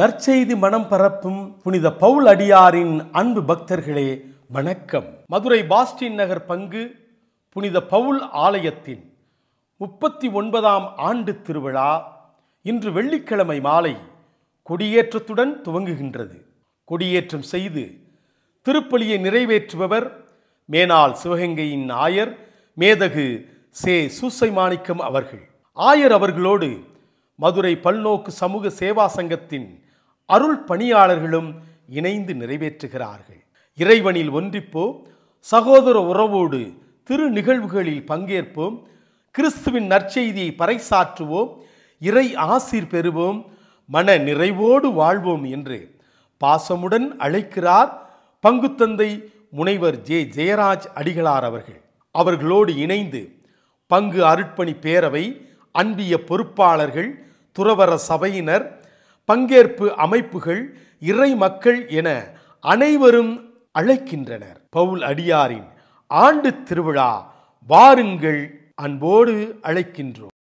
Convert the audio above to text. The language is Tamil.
நற்செய்தி மனம் பரப்பும் புனித பவுல் அடியாரின் அன்பு பக்தர்களே வணக்கம் மதுரை பாஸ்டின் நகர் பங்கு புனித பவுல் ஆலயத்தின் முப்பத்தி ஒன்பதாம் ஆண்டு திருவிழா இன்று வெள்ளிக்கிழமை மாலை கொடியேற்றத்துடன் துவங்குகின்றது கொடியேற்றம் செய்து திருப்பலியை நிறைவேற்றுபவர் மேனால் சிவகங்கையின் ஆயர் மேதகு சே சூசை மாணிக்கம் அவர்கள் ஆயர் அவர்களோடு மதுரை பல்நோக்கு சமூக சேவா சங்கத்தின் அருள் பணியாளர்களும் இணைந்து நிறைவேற்றுகிறார்கள் இறைவனில் ஒன்றிப்போம் சகோதர உறவோடு திரு நிகழ்வுகளில் பங்கேற்போம் கிறிஸ்துவின் நற்செய்தியை பறைசாற்றுவோம் இறை ஆசீர் பெறுவோம் மன நிறைவோடு வாழ்வோம் என்று பாசமுடன் அழைக்கிறார் பங்குத்தந்தை முனைவர் ஜே ஜெயராஜ் அடிகளார் அவர்கள் அவர்களோடு இணைந்து பங்கு அருட்பணி பேரவை அன்பிய பொறுப்பாளர்கள் துறவர சபையினர் பங்கேற்பு அமைப்புகள் இறை மக்கள் என அனைவரும் அழைக்கின்றனர் பவுல் அடியாரின் ஆண்டு திருவிழா வாருங்கள் அன்போடு அழைக்கின்றோம்